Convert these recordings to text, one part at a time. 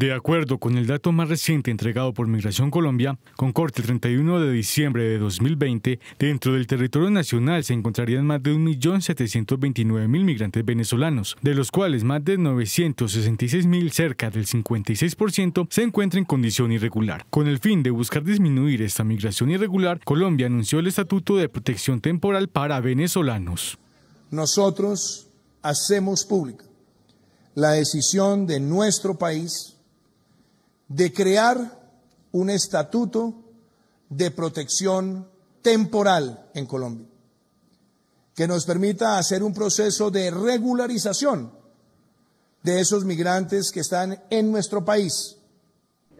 De acuerdo con el dato más reciente entregado por Migración Colombia, con corte el 31 de diciembre de 2020, dentro del territorio nacional se encontrarían más de 1.729.000 migrantes venezolanos, de los cuales más de 966.000, cerca del 56%, se encuentran en condición irregular. Con el fin de buscar disminuir esta migración irregular, Colombia anunció el Estatuto de Protección Temporal para Venezolanos. Nosotros hacemos pública la decisión de nuestro país de crear un estatuto de protección temporal en Colombia, que nos permita hacer un proceso de regularización de esos migrantes que están en nuestro país.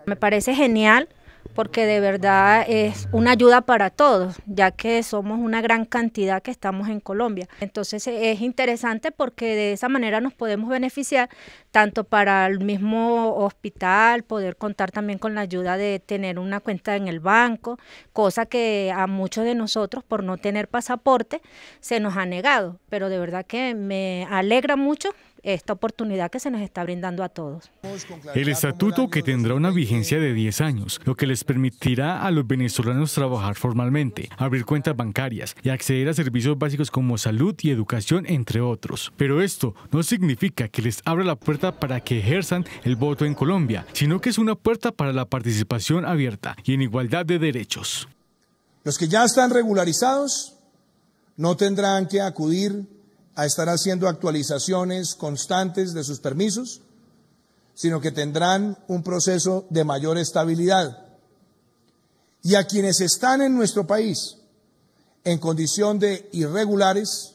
Me parece genial porque de verdad es una ayuda para todos, ya que somos una gran cantidad que estamos en Colombia. Entonces e, es interesante porque de esa manera nos podemos beneficiar tanto para el mismo hospital, poder contar también con la ayuda de tener una cuenta en el banco, cosa que a muchos de nosotros por no tener pasaporte se nos ha negado, pero de verdad que me alegra mucho esta oportunidad que se nos está brindando a todos. El estatuto que tendrá una vigencia de 10 años, lo que les permitirá a los venezolanos trabajar formalmente, abrir cuentas bancarias y acceder a servicios básicos como salud y educación, entre otros. Pero esto no significa que les abra la puerta para que ejerzan el voto en Colombia, sino que es una puerta para la participación abierta y en igualdad de derechos. Los que ya están regularizados no tendrán que acudir a estar haciendo actualizaciones constantes de sus permisos, sino que tendrán un proceso de mayor estabilidad. Y a quienes están en nuestro país en condición de irregulares,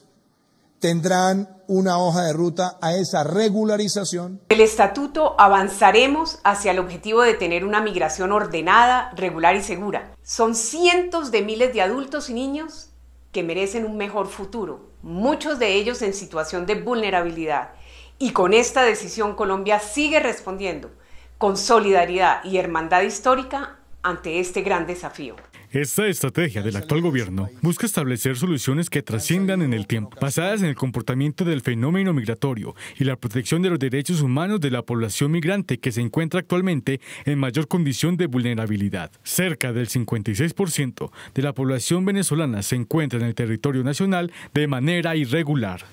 tendrán una hoja de ruta a esa regularización. El estatuto avanzaremos hacia el objetivo de tener una migración ordenada, regular y segura. Son cientos de miles de adultos y niños que merecen un mejor futuro, muchos de ellos en situación de vulnerabilidad. Y con esta decisión Colombia sigue respondiendo con solidaridad y hermandad histórica ante este gran desafío. Esta estrategia del actual gobierno busca establecer soluciones que trasciendan en el tiempo, basadas en el comportamiento del fenómeno migratorio y la protección de los derechos humanos de la población migrante que se encuentra actualmente en mayor condición de vulnerabilidad. Cerca del 56% de la población venezolana se encuentra en el territorio nacional de manera irregular.